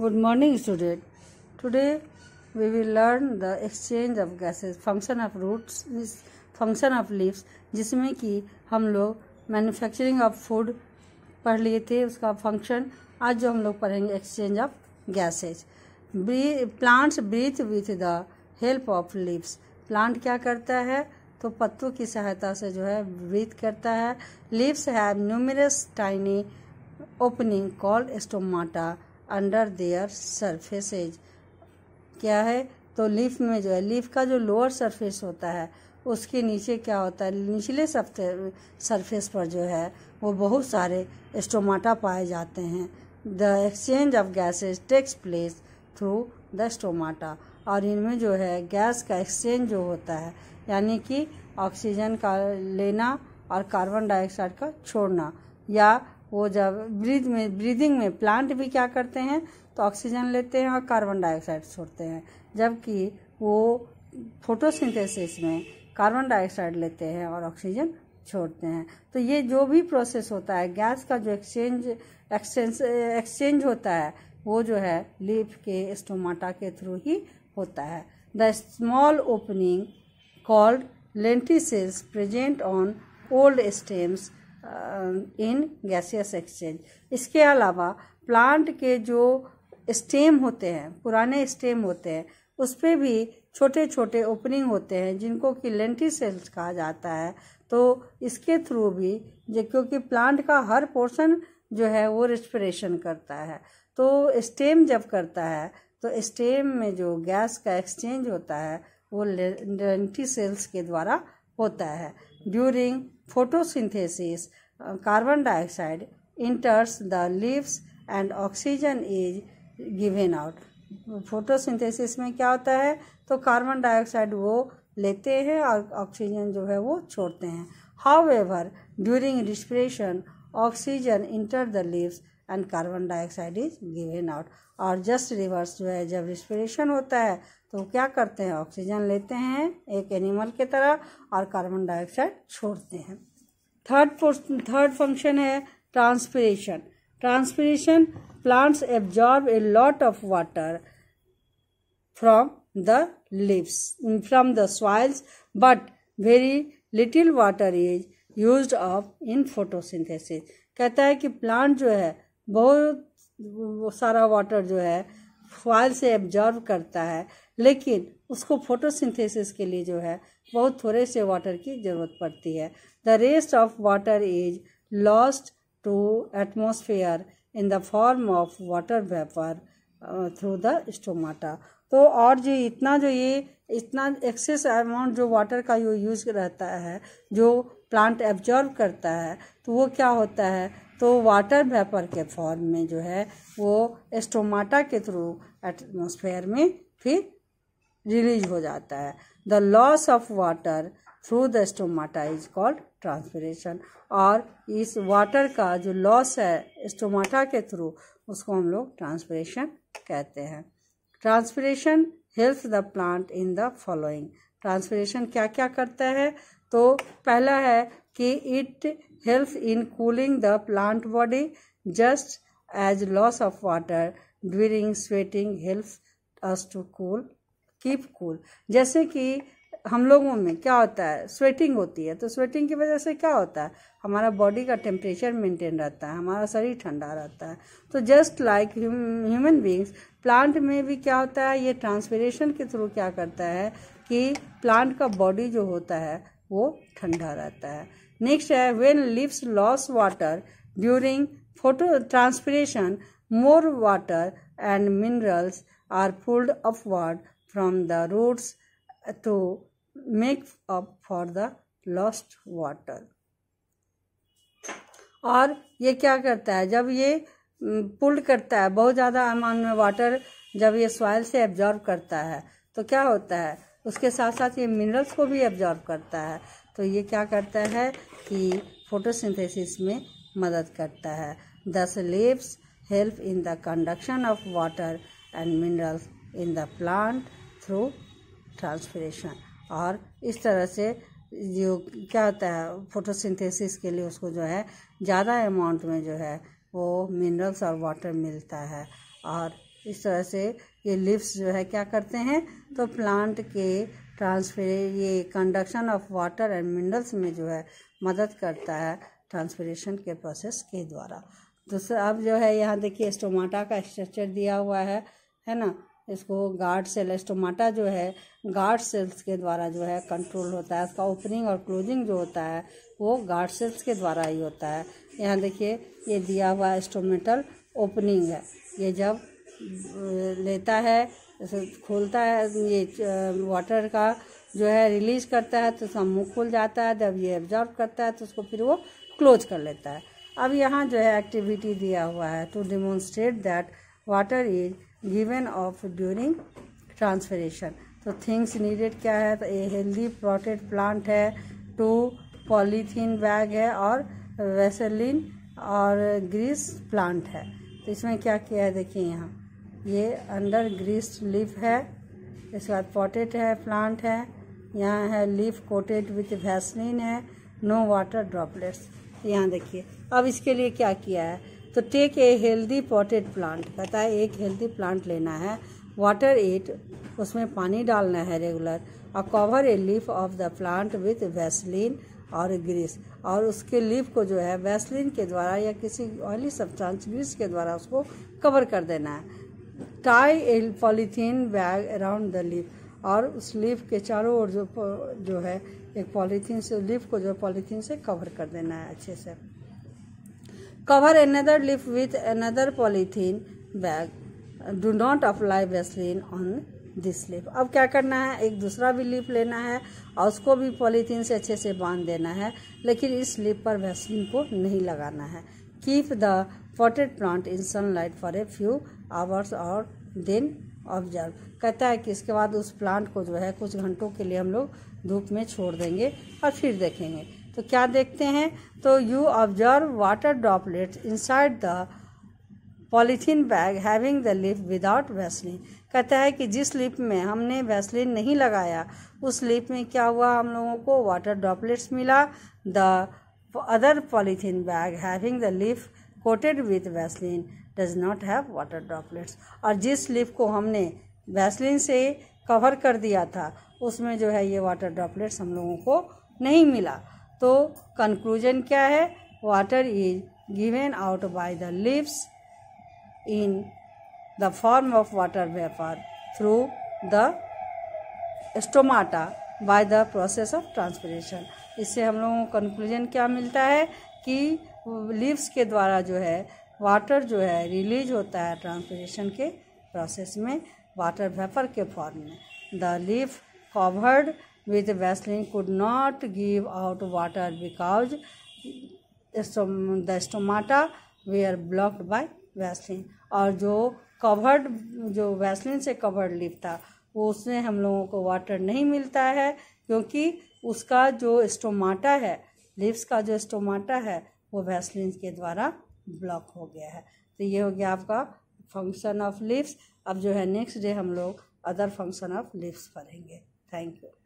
good morning student today we will learn the exchange of gases function of roots function of leaves जिसमें कि हम लोग manufacturing of food पढ़ लिए थे उसका फंक्शन आज जो हम लोग पढ़ेंगे exchange of gases plants breathe with the help of leaves plant क्या करता है तो पत्तों की सहायता से जो है ब्रीथ करता है leaves have numerous tiny opening called stomata under their surfaces क्या है तो लीफ में जो है लीफ का जो लोअर सरफेस होता है उसके नीचे क्या होता है निचले सरफेस पर जो है वो बहुत सारे स्टोमाटा पाए जाते हैं the exchange of gases takes place through the stomata और इनमें जो है गैस का एक्सचेंज जो होता है यानी कि ऑक्सीजन का लेना और कार्बन डाइऑक्साइड का छोड़ना या वो जब ब्रीद में ब्रीदिंग में प्लांट भी क्या करते हैं तो ऑक्सीजन लेते हैं और कार्बन डाइऑक्साइड छोड़ते हैं जबकि वो फोटोसिंथेसिस में कार्बन डाइऑक्साइड लेते हैं और ऑक्सीजन छोड़ते हैं तो ये जो भी प्रोसेस होता है गैस का जो एक्सचेंज एक्सचेंज एक्सचेंज होता है वो जो है लीफ के स्टोमाटा के थ्रू ही होता है the small opening called lenticels present on old stems in gaseous exchange इसके अलावा प्लांट के जो स्टेम होते हैं पुराने स्टेम होते हैं उस पर भी छोटे छोटे ओपनिंग होते हैं जिनको कि लेंटी सेल्स कहा जाता है तो इसके थ्रू भी क्योंकि प्लांट का हर पोर्शन जो है वो रेस्पिरेशन करता है तो स्टेम जब करता है तो स्टेम में जो गैस का एक्सचेंज होता है वो लेंटी सेल्स के द्वारा होता है during photosynthesis carbon dioxide enters the leaves and oxygen is given out photosynthesis में क्या होता है तो कार्बन डाइऑक्साइड वो लेते हैं और ऑक्सीजन जो है वो छोड़ते हैं however during respiration oxygen enter the leaves and carbon dioxide is given out और जस्ट रिवर्स जो है जब रिस्पिरेशन होता है तो क्या करते हैं ऑक्सीजन लेते हैं एक एनिमल की तरह और कार्बन डाइऑक्साइड छोड़ते हैं थर्ड थर्ड फंक्शन है transpiration transpiration plants absorb a lot of water from the leaves from the soils but very little water is use of in photosynthesis कहता है कि प्लांट जो है बहुत सारा वाटर जो है फॉयल से एब्जॉर्व करता है लेकिन उसको फोटोसिंथेसिस के लिए जो है बहुत थोड़े से वाटर की ज़रूरत पड़ती है the rest of water is lost to atmosphere in the form of water vapour through the stomata तो और जो इतना जो ये इतना एक्सेस अमाउंट जो वाटर का यूज़ रहता है जो प्लांट एब्जॉर्व करता है तो वो क्या होता है तो वाटर वेपर के फॉर्म में जो है वो एस्टोमाटा के थ्रू एटमोसफेयर में फिर रिलीज हो जाता है the loss of water through the stomata is called transpiration और इस वाटर का जो लॉस है एस्टोमाटा के थ्रू उसको हम लोग ट्रांसपरेशन कहते हैं transpiration help the plant in the following transpiration क्या क्या करता है तो पहला है कि it helps in cooling the plant body just as loss of water during sweating helps us to cool keep cool जैसे कि हम लोगों में क्या होता है स्वेटिंग होती है तो स्वेटिंग की वजह से क्या होता है हमारा बॉडी का टेम्परेचर मेंटेन रहता है हमारा शरीर ठंडा रहता है तो just like human beings plant में भी क्या होता है ये ट्रांसपीरेशन के थ्रू क्या करता है कि प्लांट का बॉडी जो होता है वो ठंडा रहता है नेक्स्ट है when leaves lose water during photo transpiration more water and minerals are pulled up upward from the roots to make up for the lost water और ये क्या करता है जब ये पुल्ड करता है बहुत ज़्यादा अमाउंट में वाटर जब ये सॉइल से एब्जॉर्ब करता है तो क्या होता है उसके साथ साथ ये मिनरल्स को भी एब्जॉर्ब करता है तो ये क्या करता है कि फोटोसिंथेसिस में मदद करता है these leaves help in the conduction of water and minerals in the plant through transpiration और इस तरह से जो क्या होता है फोटोसिंथेसिस के लिए उसको जो है ज़्यादा अमाउंट में जो है वो मिनरल्स और वाटर मिलता है और इस तरह से ये लिप्स जो है क्या करते हैं तो प्लांट के ट्रांसफर ये conduction of water and minerals में जो है मदद करता है ट्रांसफरेशन के प्रोसेस के द्वारा दूसरा तो अब जो है यहाँ देखिए स्टोमाटा का स्ट्रक्चर दिया हुआ है है ना इसको गार्ड सेल स्टोमाटा जो है गार्ड सेल्स के द्वारा जो है कंट्रोल होता है इसका ओपनिंग और क्लोजिंग जो होता है वो गार्ड सेल्स के द्वारा ही होता है यहाँ देखिए ये दिया हुआ स्टोमेटल ओपनिंग है ये जब लेता है खोलता है ये वाटर का जो है रिलीज करता है तो उसका मुँह खुल जाता है जब ये एब्जॉर्ब करता है तो उसको फिर वो क्लोज कर लेता है अब यहाँ जो है एक्टिविटी दिया हुआ है to demonstrate that water is given off during transpiration तो थिंग्स नीडेड क्या है तो ए हेल्दी प्रोटेड प्लांट है टू पॉलीथीन बैग है और वेसलिन और ग्रीस प्लांट है तो इसमें क्या किया है देखिए यहाँ ये अंदर ग्रीस लीफ है इसके बाद पॉटेड है प्लांट है यहाँ है लीफ कोटेड विथ वैसलिन है नो वाटर ड्रॉपलेट्स यहाँ देखिए अब इसके लिए क्या किया है तो take a healthy potted plant कहता है एक हेल्दी प्लांट लेना है वाटर एट उसमें पानी डालना है रेगुलर और cover a leaf of the plant with vaseline और ग्रीस और उसके लीफ को जो है वैसलिन के द्वारा या किसी ऑयली सब्सटेंस ग्रीस के द्वारा उसको कवर कर देना है tie a polythene bag around the leaf और उस लीफ के चारों ओर जो जो है एक पॉलीथीन से लीफ को जो पॉलीथीन से कवर कर देना है अच्छे से cover another leaf with another polythene bag do not apply vaseline on this leaf अब क्या करना है एक दूसरा भी लीफ लेना है और उसको भी पॉलीथीन से अच्छे से बांध देना है लेकिन इस लीफ पर वैसलिन को नहीं लगाना है keep the plant in sunlight for a few hours और देन ऑब्जर्व कहता है कि इसके बाद उस प्लांट को जो है कुछ घंटों के लिए हम लोग धूप में छोड़ देंगे और फिर देखेंगे तो क्या देखते हैं तो you observe water droplets inside the polythene bag having the leaf without vaseline कहता है कि जिस लिप में हमने वैसलिन नहीं लगाया उस लिप में क्या हुआ हम लोगों को वाटर ड्रॉपलेट्स मिला the other polythene bag having the leaf coated with vaseline does not have water droplets और जिस लिप को हमने वैसलिन से कवर कर दिया था उसमें जो है ये वाटर ड्रॉपलेट्स हम लोगों को नहीं मिला तो कंक्लूजन क्या है water is given out by the leaves in the form of water vapour through the stomata by the process of transpiration इससे हम लोगों को कंक्लूजन क्या मिलता है कि लीव्स के द्वारा जो है वाटर जो है रिलीज होता है ट्रांसपोजिशन के प्रोसेस में वाटर वेपर के फॉर्म में the leaf covered with vaseline could not give out water because the stomata they are blocked by vaseline और जो कवर्ड जो वैसलिन से कवर्ड लीफ था वो उसमें हम लोगों को वाटर नहीं मिलता है क्योंकि उसका जो स्टोमाटा है लीव्स का जो स्टोमाटा है वो वैसलिन के द्वारा ब्लॉक हो गया है तो ये हो गया आपका फंक्शन ऑफ लिप्स अब जो है नेक्स्ट डे हम लोग अदर फंक्शन ऑफ लिप्स पढ़ेंगे थैंक यू